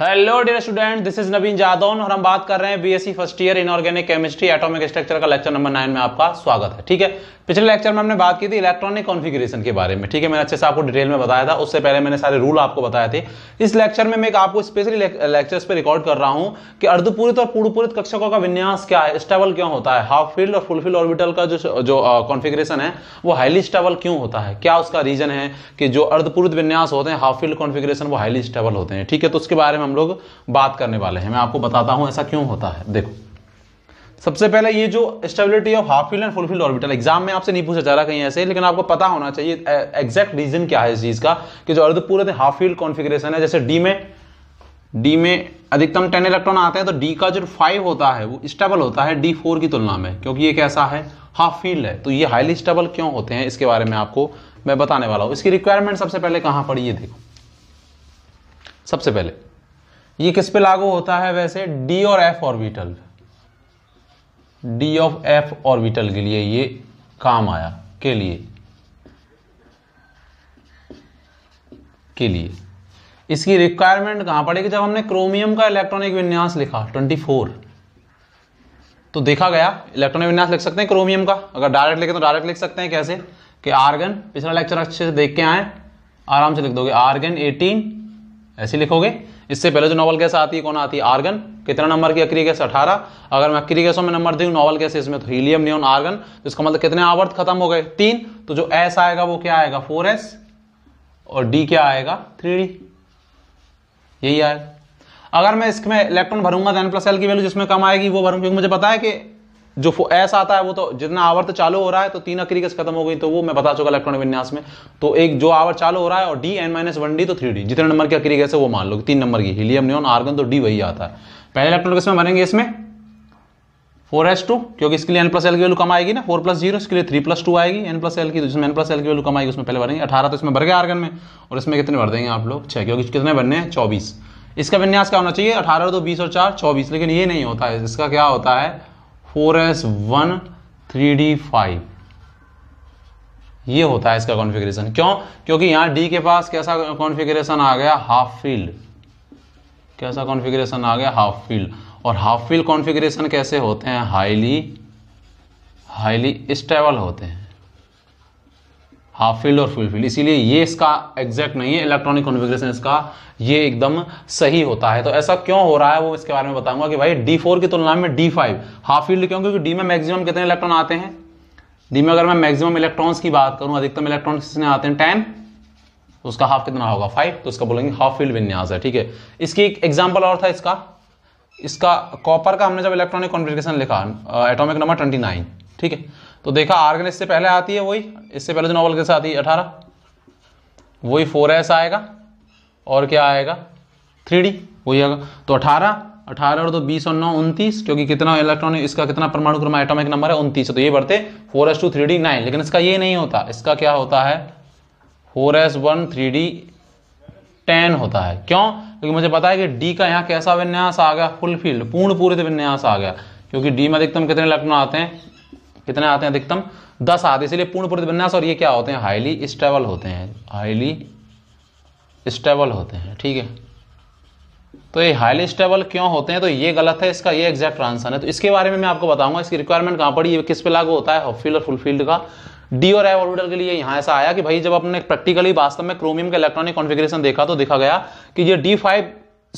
hello dear student this is Naveen Jadaun और हम बात कर रहे हैं BSc first year inorganic chemistry atomic structure का लेक्चर नंबर नाइन में आपका स्वागत है ठीक है पिछले लेक्चर में हमने बात की थी इलेक्ट्रॉनिक कॉन्फिग्रेशन के बारे में ठीक है मैंने अच्छे से आपको डिटेल में बताया था उससे पहले मैंने सारे रूल आपको बताए थे इस लेक्चर में मैं एक आपको स्पेशली लेक्चर पर रिकॉर्ड कर रहा हूँ कि अर्धपूरित और पूर्णपूरित कक्षकों का विन्यास क्या है स्टेबल क्यों होता है हाफ फील्ड और फुल फील्ड ऑर्बिटल का जो जो कॉन्फिग्रेशन है वो हाईली स्टेबल क्यों होता है क्या उसका रीजन है कि जो अर्धपूरित विन्यास होते हैं हाफ फील्ड कॉन्फिग्रेशन वो हाईली स्टेबल होते हैं ठीक है तो उसके बारे में हम लोग बात करने वाले हैं मैं आपको बताता हूं ऐसा क्यों होता है देखो सबसे पहले ये जो stability of half filled and full filled orbital exam में आपसे नहीं पूछा जा रहा कहीं ऐसे लेकिन आपको पता होना चाहिए एग्जैक्ट रीजन क्या है इस चीज का कि जो अर्ध पूरे हाफ फील्ड कॉन्फिग्रेशन है जैसे डी में डी में अधिकतम टेन इलेक्ट्रॉन आते हैं तो डी का जो फाइव होता है वो स्टेबल होता है डी फोर की तुलना में क्योंकि ये कैसा है हाफ फील्ड है तो ये हाईली स्टेबल क्यों होते हैं इसके बारे में आपको मैं बताने वाला हूं इसकी रिक्वायरमेंट सबसे पहले कहां पड़ी ये देखो सबसे पहले ये किस पे लागू होता है वैसे डी और f orbital d of f orbital के लिए ये काम आया के लिए के लिए इसकी रिक्वायरमेंट कहां पड़ेगी जब हमने क्रोमियम का इलेक्ट्रॉनिक विन्यास लिखा 24 तो देखा गया इलेक्ट्रॉनिक विन्यास लिख सकते हैं क्रोमियम का अगर डायरेक्ट लिखे तो डायरेक्ट लिख सकते हैं कैसे कि आर्गन पिछला लेक्चर अच्छे से देख के आए आराम से लिख दोगे आर्गन 18 ऐसे लिखोगे इससे पहले जो नॉवल गैस आती है कौन आती है आर्गन कितना नंबर की अक्री गैस अठारह अगर मैं अक्री गैसों में नंबर दूँ नॉवल गैस इसमें तो हीलियम नियोन आर्गन तो इसका मतलब कितने आवर्त खत्म हो गए तीन तो जो एस आएगा वो क्या आएगा फोर एस और डी क्या आएगा थ्री डी यही आएगा अगर मैं इसमें इलेक्ट्रॉन भरूंगा तो एन प्लस एल की वैल्यू जिसमें कम आएगी वो भरूंगा क्योंकि मुझे पता है कि जो एस आता है वो तो जितना आवर्त चालू हो रहा है तो तीन अक्रिकस खत्म हो गई तो वो मैं बता चुका इलेक्ट्रॉनिक विन्यास में तो एक जो आवर्त चालू हो रहा है और d n minus one d तो थ्री डी जितने नंबर की अक्रिकस है वो मान लो तीन नंबर की हिलियम न्यून आर्गन तो डी वही आता है पहले इलेक्ट्रॉनिक इसमें बनेंगे इसमें फोर एस टू क्योंकि इसके लिए एन प्लस एल की वैल्यू कम आएगी ना फोर प्लस जीरो इसके लिए थ्री प्लस टू आएगी एन प्लस एल की तो जिसमें एन प्लस एल की वैल्यू कम आएगी उसमें पहले भरेंगे अठारह तो इसमें भर गए आर्गन में और इसमें कितने भर देंगे आप लोग छह क्योंकि कितने बनने हैं चौबीस इसका विन्यास क्या होना चाहिए अठारह तो बीस और चार चौबीस लेकिन ये नहीं होता है इसका क्या होता है four s one three d five ये होता है इसका कॉन्फ़िगरेशन क्यों क्योंकि यहां डी के पास कैसा कॉन्फ़िगरेशन आ गया हाफ फील्ड कैसा कॉन्फ़िगरेशन आ गया हाफ फील्ड और हाफ फील्ड कॉन्फ़िगरेशन कैसे होते हैं हाईली हाईली स्टेबल होते हैं हाफ फील्ड और फुल फील्ड इसीलिए ये इसका एग्जैक्ट नहीं है इलेक्ट्रॉनिक कॉन्फ़िगरेशन इसका ये एकदम सही होता है तो ऐसा क्यों हो रहा है वो इसके बारे में बताऊंगा कि भाई डी फोर की तुलना में डी फाइव हाफ फील्ड क्यों क्योंकि डी में मैक्सिमम कितने इलेक्ट्रॉन आते हैं डी में अगर मैं मैक्सिमम इलेक्ट्रॉन्स की बात करूं अधिकतम इलेक्ट्रॉन कितने आते हैं टेन तो उसका हाफ कितना होगा फाइव तो उसका बोलेंगे हाफ फील्ड विन्यास है ठीक है इसकी एक एग्जाम्पल और था इसका इसका कॉपर का हमने जब इलेक्ट्रॉनिक कॉन्फ़िगरेशन लिखा एटॉमिक नंबर ट्वेंटी नाइन ठीक है तो देखा आर्गन इससे पहले आती है वही इससे पहले जो नॉवल कैसे आती है अठारह वही फोर एस आएगा और क्या आएगा थ्री डी वही आएगा तो अठारह अठारह और तो बीस और नौ उनतीस क्योंकि कितना इलेक्ट्रॉनिक इसका कितना परमाणु क्रम एटॉमिक नंबर है उनतीस तो ये बढ़ते four s two three d nine लेकिन इसका ये नहीं होता इसका क्या होता है four s one three d ten होता है क्यों क्योंकि मुझे पता है कि डी का यहाँ कैसा विन्यास आ गया फुलफिल्ड पूर्ण पूरे विन्यास आ गया क्योंकि डी में अधिकतम कितने इलेक्ट्रॉन आते हैं कितने आते हैं अधिकतम दस आते हैं इसलिए पूर्ण प्रतिविन्यास और ये क्या होते हैं हाईली स्टेबल होते हैं हाईली स्टेबल होते हैं ठीक है तो ये हाईली स्टेबल क्यों होते हैं तो ये गलत है इसका ये एग्जैक्ट आंसर है तो इसके बारे में मैं आपको बताऊंगा इसकी रिक्वायरमेंट कहाँ पड़ी ये किस पे लागू होता है हॉफील्ड और फुलफील्ड का डी और एफ ऑर्बिटल के लिए यहाँ ऐसा आया कि भाई जब अपने प्रैक्टिकली वास्तव में क्रोमियम का इलेक्ट्रॉनिक कॉन्फ़िगरेशन देखा तो देखा गया कि ये डी फाइव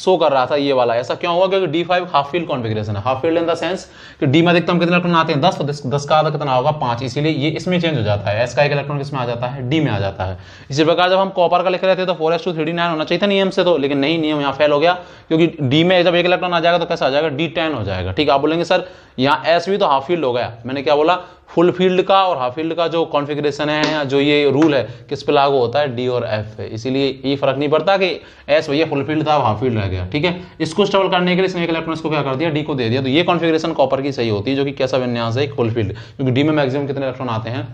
शो कर रहा था ये वाला ऐसा क्यों हुआ क्योंकि d five half filled configuration है half filled in the sense कि डी में अधिकतम कितने इलेक्ट्रॉन आते हैं दस तो दस, दस का आधा कितना होगा पांच इसीलिए ये इसमें चेंज हो जाता है एस का एक इलेक्ट्रॉन किसमें आ जाता है डी में आ जाता है इसी प्रकार जब हम कॉपर का लिख रहे थे तो four s two three nine होना चाहिए था नियम से तो लेकिन नहीं नियम यहाँ फेल हो गया क्योंकि डी में जब एक इलेक्ट्रॉन आ जाएगा तो कैसा आ जाएगा डी टेन हो जाएगा ठीक है आप बोलेंगे सर यहाँ एस भी तो हाफ फील्ड हो गया मैंने क्या बोला फुल फील्ड का और हाफ फील्ड का जो कॉन्फ़िगरेशन है जो ये रूल है किस पे लागू होता है डी और एफ पे इसीलिए ये फर्क नहीं पड़ता कि एस भैया फुल फील्ड था हाफ फील्ड रह गया ठीक है इसको स्टेबल करने के लिए इसने एक इलेक्ट्रॉन को क्या कर दिया डी को दे दिया तो ये कॉन्फिग्रेशन कॉपर की सही होती है जो कि कैसा विन्यास है फुल फील्ड क्योंकि डी में मैक्सिमम कितने इलेक्ट्रॉन आते हैं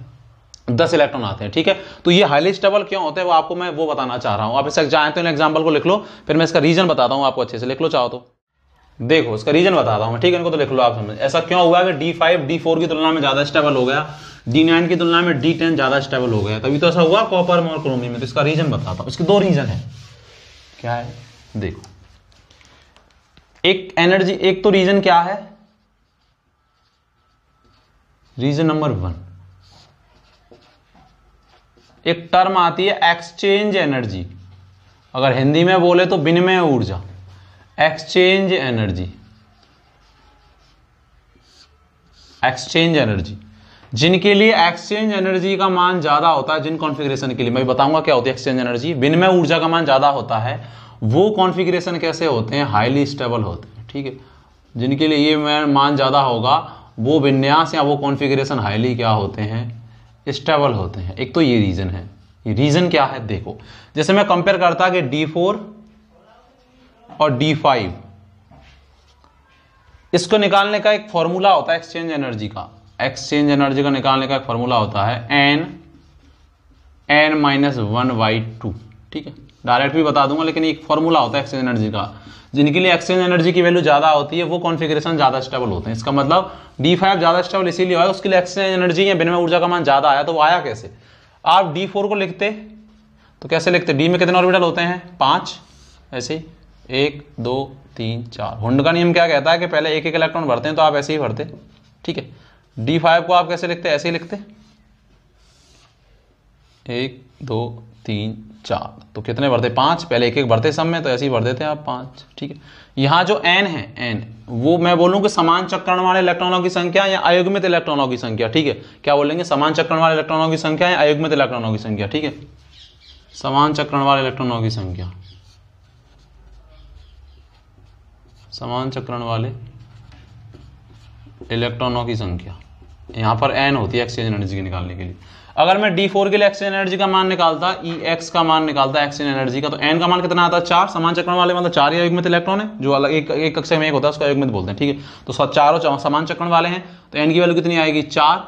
दस इलेक्ट्रॉन आते हैं ठीक है तो ये हाईली स्टेबल क्यों होते हैं वो आपको मैं वो बताना चाह रहा हूँ आप इसे जाए तो इन एग्जाम्पल को लिख लो फिर मैं इसका रीजन बताता हूँ आपको अच्छे से लिख लो चाहो तो देखो इसका रीजन बताता हूं ठीक है इनको तो लिख लो आप समझ ऐसा क्यों हुआ कि डी फाइव डी फोर की तुलना में ज्यादा स्टेबल हो गया डी नाइन की तुलना में डी टेन ज्यादा स्टेबल हो गया तभी तो ऐसा हुआ कॉपर में और क्रोमी में तो इसका रीजन बताता हूं इसके दो रीजन है क्या है देखो एक एनर्जी एक तो रीजन क्या है रीजन नंबर वन एक टर्म आती है एक्सचेंज एनर्जी अगर हिंदी में बोले तो विनिमय ऊर्जा एक्सचेंज एनर्जी एक्सचेंज एनर्जी जिनके लिए एक्सचेंज एनर्जी का मान ज़्यादा होता है जिन कॉन्फ़िगरेशन के लिए मैं बताऊंगा क्या होती है एक्सचेंज एनर्जी विनिमय ऊर्जा का मान ज़्यादा होता है वो कॉन्फ़िगरेशन कैसे होते हैं हाईली स्टेबल होते हैं ठीक है जिनके लिए ये मान ज़्यादा होगा वो विन्यास या वो कॉन्फिग्रेशन हाईली क्या होते हैं स्टेबल होते हैं एक तो ये रीज़न है ये रीज़न क्या है देखो जैसे मैं कंपेयर करता कि डी फोर और D5 इसको निकालने का एक फॉर्मूला होता है एक्सचेंज एनर्जी का एक्सचेंज एनर्जी का निकालने का एक फॉर्मूला होता है n n minus one by two ठीक है डायरेक्ट भी बता दूंगा लेकिन एक फॉर्मूला होता है एक्सचेंज एनर्जी का जिनके लिए एक्सचेंज एनर्जी की वैल्यू ज़्यादा होती है वो कॉन्फिग्रेशन ज़्यादा स्टेबल होते हैं इसका मतलब डी फाइव ज़्यादा स्टेबल इसीलिए होगा उसके लिए एक्सचेंज एनर्जी या बिना ऊर्जा का मान ज़्यादा आया तो वो आया कैसे आप डी फोर को लिखते तो कैसे लिखते डी में कितने ऑर्बिटल होते हैं पांच ऐसे ही एक दो तीन चार हुंड का नियम क्या कहता है कि पहले एक एक इलेक्ट्रॉन भरते हैं तो आप ऐसे ही भरते ठीक है डी फाइव को आप कैसे लिखते ऐसे ही लिखते एक दो तीन चार तो कितने भरते पांच पहले एक एक भरते सब में तो ऐसे ही भर देते हैं आप पांच ठीक है यहां जो एन है एन वो मैं बोलूं कि समान चक्रण वाले इलेक्ट्रॉनों की संख्या या अयुग्मित इलेक्ट्रॉनों की संख्या ठीक है क्या बोलेंगे समान चक्रण वाले इलेक्ट्रॉनों की संख्या या अयुग्मित इलेक्ट्रॉनों की संख्या ठीक है समान चक्रण वाले इलेक्ट्रॉनों की संख्या समान चक्रण वाले इलेक्ट्रॉनों की संख्या यहां पर एन होती है एक्सचेंज एनर्जी की निकालने के लिए अगर मैं डी फोर के लिए एक्सचेंज एनर्जी का मान निकालता ई e एक्स का मान निकालता एक्सचेंज एनर्जी का तो एन का मान कितना आता है चार समान चक्रण वाले मतलब चार ही इलेक्ट्रॉन है जो अलग एक एक कक्षा में एक होता है उसका युगमित बोलते हैं ठीक है तो चारों चारों समान चक्रण वाले हैं तो एन की वैल्यू कितनी आएगी चार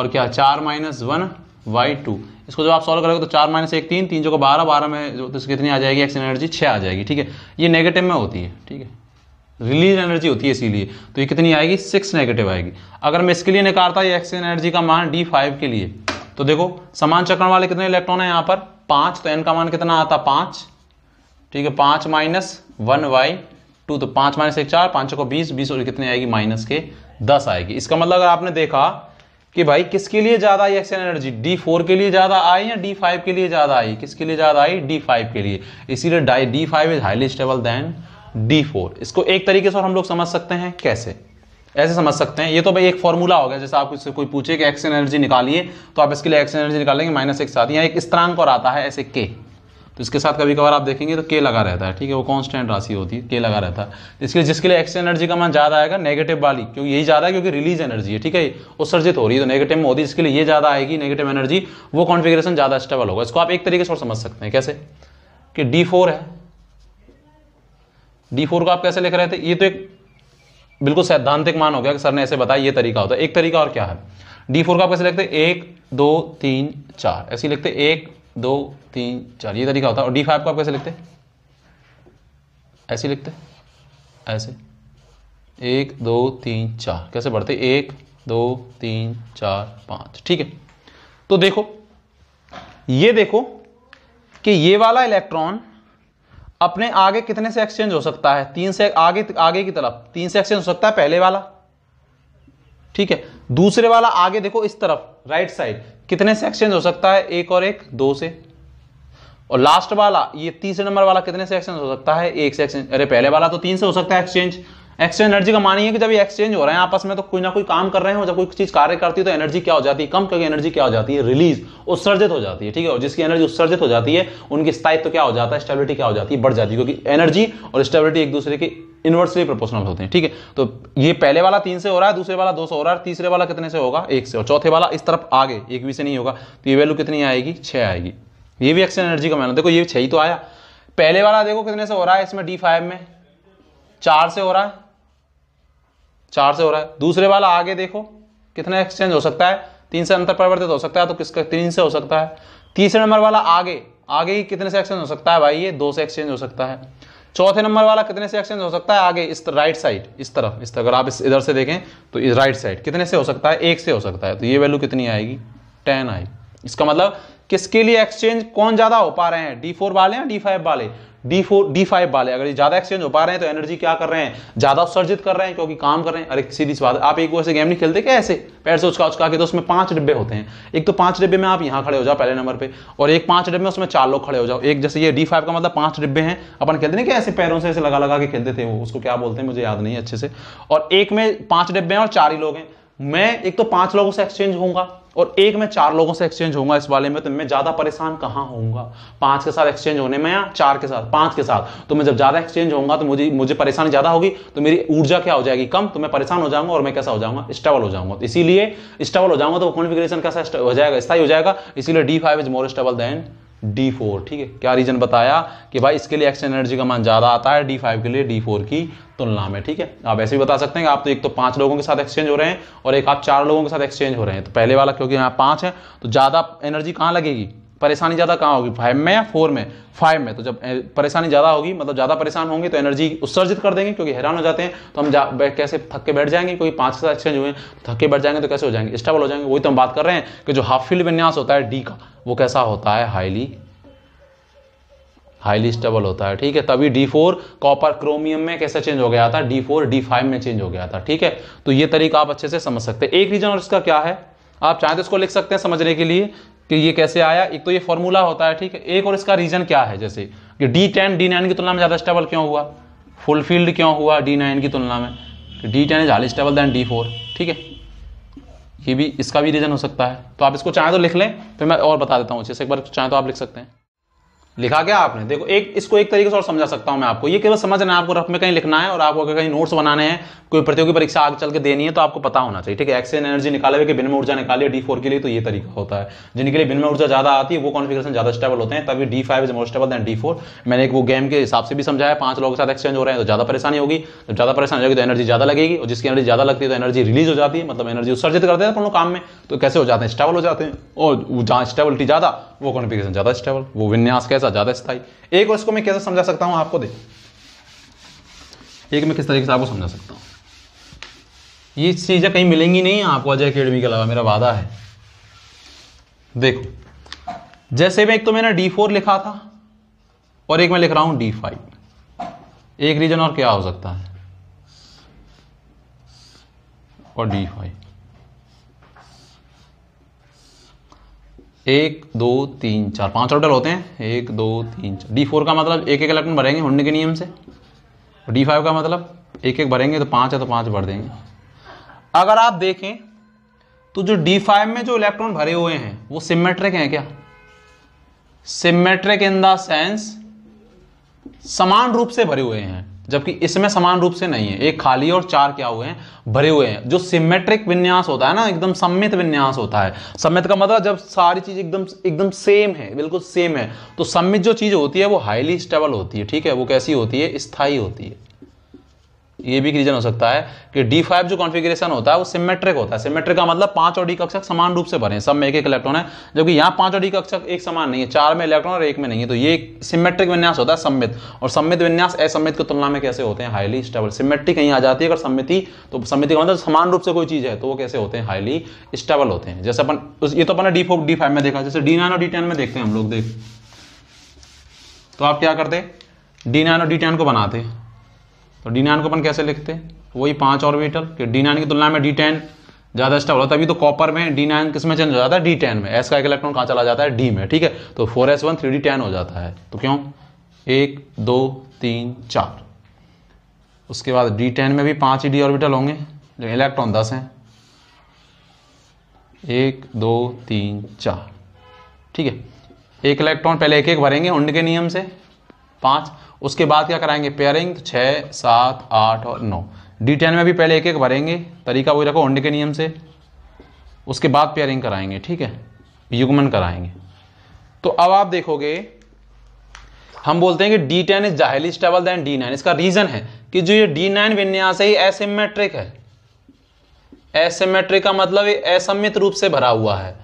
और क्या चार माइनस वन वाई टू इसको जब आप सॉल्व करोगे तो चार माइनस एक तीन तीन जो को बारह बारह में जो तो कितनी आ जाएगी एक्स एनर्जी छः आ जाएगी ठीक है ये नेगेटिव में होती है ठीक है रिलीज एनर्जी होती है इसीलिए तो ये कितनी आएगी सिक्स नेगेटिव आएगी अगर मैं इसके लिए निकालता एक्स एनर्जी का मान डी फाइव के लिए तो देखो समान चक्रण वाले कितने इलेक्ट्रॉन है यहाँ पर पाँच तो एन का मान कितना आता पाँच ठीक है पाँच माइनस वन वाई टू तो पाँच माइनस एक चार पाँच को बीस बीस और कितने आएगी माइनस के दस आएगी इसका मतलब अगर आपने देखा कि भाई किसके लिए ज्यादा आई एक्सटर्नल एनर्जी डी फोर के लिए ज्यादा आई या डी फाइव के लिए ज्यादा आई किसके लिए ज्यादा आई डी फाइव के लिए इसीलिए डाई d five is highly stable than d four इसको एक तरीके से और हम लोग समझ सकते हैं कैसे ऐसे समझ सकते हैं ये तो भाई एक फॉर्मूला हो गया जैसे आप इससे कोई पूछे कि एक्स एनर्जी निकालिए तो आप इसके लिए एक्स एनर्जी निकालेंगे माइनस एक साथ यहाँ एक स्त्रांक और आता है ऐसे के तो इसके साथ कभी कभार आप देखेंगे तो के लगा रहता है ठीक है वो कॉन्स्टेंट राशि होती है के लगा रहता है इसके लिए जिसके लिए एक्स एनर्जी का मान ज़्यादा आएगा नेगेटिव वाली क्योंकि यही ज़्यादा है क्योंकि रिलीज एनर्जी है ठीक है उत्सर्जित हो रही है तो नेगेटिव में होती है इसके लिए ये ज़्यादा आएगी नेगेटिव एनर्जी वो कॉन्फिग्रेशन ज़्यादा स्टेबल होगा इसको आप एक तरीके से और समझ सकते हैं कैसे कि डी है डी को आप कैसे लिख रहे थे ये तो एक बिल्कुल सैद्धांतिक मान हो गया कि सर ने ऐसे बताया ये तरीका होता है एक तरीका और क्या है डी फोर का आप कैसे लिखते हैं एक दो तीन चार ऐसे लिखते एक दो तीन चार ये तरीका होता है और डी फाइव को आप कैसे लिखते ऐसे लिखते ऐसे एक दो तीन चार कैसे बढ़ते एक दो तीन चार पाँच ठीक है तो देखो ये देखो कि ये वाला इलेक्ट्रॉन अपने आगे कितने से एक्सचेंज हो सकता है तीन से आगे आगे की तरफ तीन से एक्सचेंज हो सकता है पहले वाला ठीक है दूसरे वाला आगे देखो इस तरफ राइट साइड कितने से एक्सचेंज हो सकता है एक और एक दो से और लास्ट वाला ये तीसरे नंबर वाला कितने से एक्सचेंज हो सकता है एक से एक्सचेंज अरे पहले वाला तो तीन से हो सकता है एक्सचेंज एक्सचेंज एनर्जी का मानिए कि जब ये एक्सचेंज हो रहे हैं आपस में तो कोई ना कोई काम कर रहे हो जब कोई चीज कार्य करती है तो एनर्जी क्या हो जाती है कम क्योंकि एनर्जी क्या हो जाती है रिलीज उत्सर्जित हो जाती है ठीक है और जिसकी एनर्जी उत्सर्जित हो जाती है उनकी स्थायित्व तो क्या हो जाता है स्टेबिलिटी क्या हो जाती है बढ़ जाती है क्योंकि एनर्जी और स्टेबिलिटी एक दूसरे के इन्वर्सली प्रोपोर्शनल होते हैं ठीक है तो ये पहले वाला तीन से हो रहा है दूसरे वाला दो से हो रहा है तीसरे वाला कितने से होगा एक से और चौथे वाला इस तरफ आगे एक भी से नहीं होगा तो ये वैल्यू कितनी आएगी छह आएगी ये भी एक्सचेंज एनर्जी का मैंने देखो ये छह ही तो आया पहले वाला देखो कितने से हो रहा है इसमें डी फाइव में चार से हो रहा है चार से हो रहा है दूसरे वाला आगे देखो कितना एक्सचेंज हो सकता है तीन से अंतर परिवर्तित हो सकता है तो किसका तीन से हो सकता है तीसरे नंबर वाला आगे आगे ही कितने से एक्सचेंज हो सकता है भाई ये दो से एक्सचेंज हो सकता है चौथे नंबर वाला कितने से एक्सचेंज हो सकता है आगे इस राइट साइड इस तरफ इस तरफ अगर आप इस इधर से देखें तो इस राइट साइड कितने से हो सकता है एक से हो सकता है तो ये वैल्यू कितनी आएगी टेन आएगी इसका मतलब किसके लिए एक्सचेंज कौन ज़्यादा हो पा रहे हैं डी फोर वाले या डी फाइव वाले डी फोर डी फाइव वाले अगर ये ज्यादा एक्सचेंज हो पा रहे हैं तो एनर्जी क्या कर रहे हैं ज्यादा उत्सर्जित कर रहे हैं क्योंकि काम कर रहे हैं अरे सीधी बात आप एक वैसे गेम नहीं खेलते क्या ऐसे पैर से उचका उचका के तो उसमें पांच डिब्बे होते हैं एक तो पांच डिब्बे में आप यहाँ खड़े हो जाओ पहले नंबर पर और एक पांच डिब्बे में उसमें चार लोग खड़े हो जाओ एक जैसे ये डी फाइव का मतलब पांच डिब्बे हैं अपन खेलते नहीं क्या ऐसे पैरों से ऐसे लगा लगा के खेलते थे वो उसको क्या बोलते हैं मुझे याद नहीं अच्छे से और एक में पांच डिब्बे हैं और चार ही लोग हैं मैं एक तो पांच लोगों से एक्सचेंज होऊंगा और एक मैं चार लोगों से एक्सचेंज होगा इस वाले में तो मैं ज्यादा परेशान कहां होऊंगा पांच के साथ एक्सचेंज होने में या चार के साथ पांच के साथ तो मैं जब ज्यादा एक्सचेंज होऊंगा तो मुझे मुझे परेशानी ज्यादा होगी तो मेरी ऊर्जा क्या हो जाएगी कम तो मैं परेशान हो जाऊंगा और मैं कैसा हो जाऊंगा स्टेबल हो जाऊंगा तो इसीलिए स्टेबल हो जाऊंगा तो कॉन्फिग्रेशन कैसा हो जाएगा स्थायी हो जाएगा इसीलिए d five is more stable than d four ठीक है क्या रीजन बताया कि भाई इसके लिए एक्सचेंज एनर्जी का मान ज्यादा आता है डी फाइव के लिए डी फोर की तुलना में ठीक है आप ऐसे भी बता सकते हैं कि आप तो एक तो पांच लोगों के साथ एक्सचेंज हो रहे हैं और एक आप चार लोगों के साथ एक्सचेंज हो रहे हैं तो पहले वाला क्योंकि यहाँ पांच है तो ज़्यादा एनर्जी कहाँ लगेगी परेशानी ज़्यादा कहाँ होगी फाइव में या फोर में फाइव में तो जब परेशानी ज़्यादा होगी मतलब ज़्यादा परेशान होंगे तो एनर्जी उत्सर्जित कर देंगे क्योंकि हैरान हो जाते हैं तो हम जा कैसे थक के बैठ जाएंगे क्योंकि पांच साथ एक्सचेंज हुए तो थक के बैठ जाएंगे तो कैसे हो जाएंगे स्टेबल हो जाएंगे वही तो हम बात कर रहे हैं कि जो हाफ फील्ड विन्यास होता है डी का वो कैसा होता है हाईली हाईली स्टेबल होता है ठीक है तभी डी फोर कॉपर क्रोमियम में कैसे चेंज हो गया था डी फोर डी फाइव में चेंज हो गया था ठीक है तो ये तरीका आप अच्छे से समझ सकते हैं एक रीजन और इसका क्या है आप चाहें तो इसको लिख सकते हैं समझने के लिए कि ये कैसे आया एक तो ये फॉर्मूला होता है ठीक है एक और इसका रीजन क्या है जैसे कि डी टेन डी नाइन की तुलना में ज़्यादा स्टेबल क्यों हुआ फुलफिल्ड क्यों हुआ डी नाइन की तुलना में d ten is stable than d four ठीक है ये भी इसका भी रीजन हो सकता है तो आप इसको चाहें तो लिख लें फिर मैं और बता देता हूँ जैसे एक बार चाहें तो आप लिख सकते हैं लिखा क्या आपने देखो एक इसको एक तरीके से और समझा सकता हूं मैं आपको ये केवल समझना है आपको रफ में कहीं लिखना है और आपको कहीं नोट्स बनाने हैं कोई प्रतियोगी परीक्षा आगे चल के देनी है तो आपको पता होना चाहिए ठीक है एक्सेन एनर्जी निकाले हुए कि बिन में ऊर्जा निकाली डी फोर के लिए तो ये तरीका होता है जिनके लिए बिन में ऊर्जा ज्यादा आती है वो कॉन्फिग्रेशन ज्यादा स्टेबल होते हैं तभी d five is more stable than d four मैंने एक वो गेम के हिसाब से भी समझाया पांच लोगों के साथ एक्सचेंज हो रहे हैं तो ज्यादा परेशानी होगी जब ज्यादा परेशानी होगी तो एनर्जी ज्यादा लगेगी और जिसकी एनर्जी ज्यादा लगती है तो एनर्जी रिलीज हो जाती है मतलब एनर्जी उत्सर्जित करते हैं अपने काम में तो कैसे हो जाते हैं स्टेबल हो जाते हैं और जहाँ स्टेबिलिटी ज्यादा वो कॉन्फिगेशन ज़्यादा स्टेबल वो विन्यास कैसा ज़्यादा स्थायी एक उसको मैं कैसे समझा सकता हूं आपको देख एक मैं किस तरीके से आपको समझा सकता हूं ये चीज़ें कहीं मिलेंगी नहीं आपको अजय अकेडमी के अलावा मेरा वादा है देखो जैसे मैं एक तो मैंने डी फोर लिखा था और एक मैं लिख रहा हूं डी फाइव एक रीजन और क्या हो सकता है और डी फाइव एक दो तीन चार पांच ऑर्डर होते हैं एक दो तीन चार डी फोर का मतलब एक एक इलेक्ट्रॉन भरेंगे हुंड के नियम से डी फाइव का मतलब एक एक भरेंगे तो पांच है तो पांच भर देंगे अगर आप देखें तो जो डी फाइव में जो इलेक्ट्रॉन भरे हुए हैं वो सिमेट्रिक हैं क्या सिमेट्रिक इन द सेंस समान रूप से भरे हुए हैं जबकि इसमें समान रूप से नहीं है एक खाली और चार क्या हुए हैं भरे हुए हैं जो सिमेट्रिक विन्यास होता है ना एकदम सम्मित विन्यास होता है सम्मित का मतलब जब सारी चीज एकदम एकदम सेम है बिल्कुल सेम है तो सम्मित जो चीज होती है वो हाईली स्टेबल होती है ठीक है वो कैसी होती है स्थायी होती है ये भी एक रीजन हो सकता है कि डी फाइव जो कॉन्फ़िगरेशन होता है वो सिमेट्रिक होता है सिमेट्रिक का मतलब पांच और डी कक्षक समान रूप से भरे हैं सब में एक एक इलेक्ट्रॉन है जबकि यहाँ पांच और डी कक्षक एक समान नहीं है चार में इलेक्ट्रॉन और एक में नहीं है तो ये सिमेट्रिक विन्यास होता है सम्मित और सम्मित विन्यास असम्मित की तुलना में कैसे होते हैं हाईली स्टेबल सिमेट्रिक कहीं आ जाती है अगर सम्मिति तो सम्मिति का मतलब समान रूप से कोई चीज है तो वो कैसे होते हैं हाईली स्टेबल होते हैं जैसे अपन ये तो अपने डी फोर में देखा जैसे डी और डी में देखते हैं हम लोग देख तो आप क्या करते डी नाइन और डी टेन को बनाते हैं तो डी नाइन को अपन कैसे लिखते हैं तो वही पांच ऑर्बिटल कि डी नाइन की तुलना में डी टेन ज़्यादा स्टेबल होता है अभी तो कॉपर में डी नाइन किस में चेंज हो जाता है डी टेन में एस का एक इलेक्ट्रॉन कहाँ चला जाता है डी में ठीक है तो four s one three d ten हो जाता है तो क्यों एक दो तीन चार उसके बाद डी टेन में भी पांच ही डी ऑर्बिटल होंगे लेकिन इलेक्ट्रॉन दस हैं एक दो तीन चार ठीक है एक इलेक्ट्रॉन पहले एक एक भरेंगे उनके नियम से पाँच उसके बाद क्या कराएंगे पेयरिंग तो छः सात आठ और नौ डी टेन में भी पहले एक एक भरेंगे तरीका वही रखो ओंडे के नियम से उसके बाद पेयरिंग कराएंगे ठीक है युगमन कराएंगे तो अब आप देखोगे हम बोलते हैं कि d ten is highly stable than d nine इसका रीजन है कि जो ये डी नाइन विन्यास है ये एसिमेट्रिक है एसिमेट्रिक का मतलब ये रूप से भरा हुआ है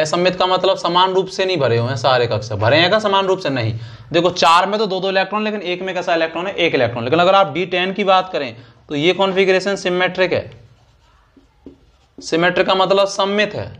असम्मित का मतलब समान रूप से नहीं भरे हुए हैं सारे कक्षा भरे हैं क्या समान रूप से नहीं देखो चार में तो दो दो इलेक्ट्रॉन लेकिन एक में कैसा इलेक्ट्रॉन है एक इलेक्ट्रॉन लेकिन अगर आप डी टेन की बात करें तो ये कॉन्फिग्रेशन सिमेट्रिक है सिमेट्रिक का मतलब सम्मित है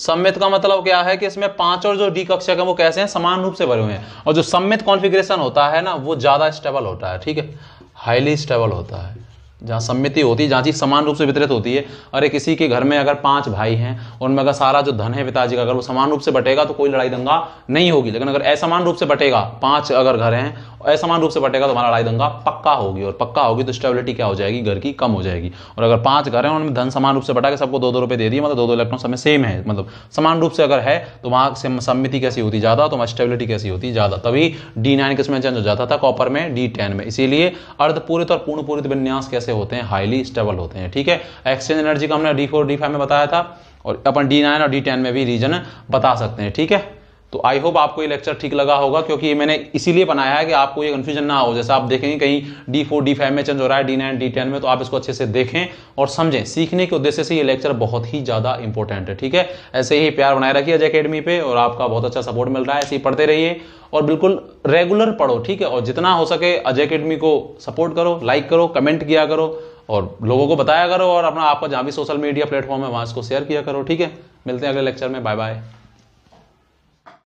सम्मित का मतलब क्या है कि इसमें पांच और जो डी कक्षक है वो कैसे हैं समान रूप से भरे हुए हैं और जो सम्मित कॉन्फिग्रेशन होता है ना वो ज्यादा स्टेबल होता है ठीक है हाईली स्टेबल होता है जहाँ सम्मिति होती है जहाँ चीज़ समान रूप से वितरित होती है अरे किसी के घर में अगर पांच भाई हैं उनमें अगर सारा जो धन है पिताजी का अगर वो समान रूप से बटेगा तो कोई लड़ाई दंगा नहीं होगी लेकिन अगर असमान रूप से बटेगा पांच अगर घर हैं असमान रूप से बटेगा तो हमारा लड़ाई दंगा पक्का होगी और पक्का होगी तो स्टेबिलिटी क्या हो जाएगी घर की कम हो जाएगी और अगर पांच घर हैं उनमें धन समान रूप से बटा के सबको दो दो रुपए दे दिए मतलब दो दो इलेक्ट्रॉन समय सेम है मतलब समान रूप से अगर है तो वहां से सम्मिति कैसी होती ज़्यादा तो वहां स्टेबिलिटी कैसी होती ज़्यादा तभी डी नाइन किसमें चेंज हो जाता था कॉपर में डी टेन में इसीलिए अर्धपूरित और पूर्णपूरित विन्यास कैसे होते हैं हाईली स्टेबल होते हैं ठीक है एक्सचेंज एनर्जी का हमने डी फोर डी फाइव में बताया था और अपन डी नाइन और डी टेन में भी रीजन बता सकते हैं ठीक है तो आई होप आपको ये लेक्चर ठीक लगा होगा क्योंकि ये मैंने इसीलिए बनाया है कि आपको ये कन्फ्यूजन ना हो जैसे आप देखेंगे कहीं डी फोर डी फाइव में चेंज हो रहा है डी नाइन डी टेन में तो आप इसको अच्छे से देखें और समझें सीखने के उद्देश्य से ये लेक्चर बहुत ही ज़्यादा इंपॉर्टेंट है ठीक है ऐसे ही प्यार बनाए रखिए अजय अकेडमी पे और आपका बहुत अच्छा सपोर्ट मिल रहा है ऐसे ही पढ़ते रहिए और बिल्कुल रेगुलर पढ़ो ठीक है और जितना हो सके अजय अकेडमी को सपोर्ट करो लाइक करो कमेंट किया करो और लोगों को बताया करो और अपना आपका जहाँ भी सोशल मीडिया प्लेटफॉर्म है वहाँ इसको शेयर किया करो ठीक है मिलते हैं अगले लेक्चर में बाय बाय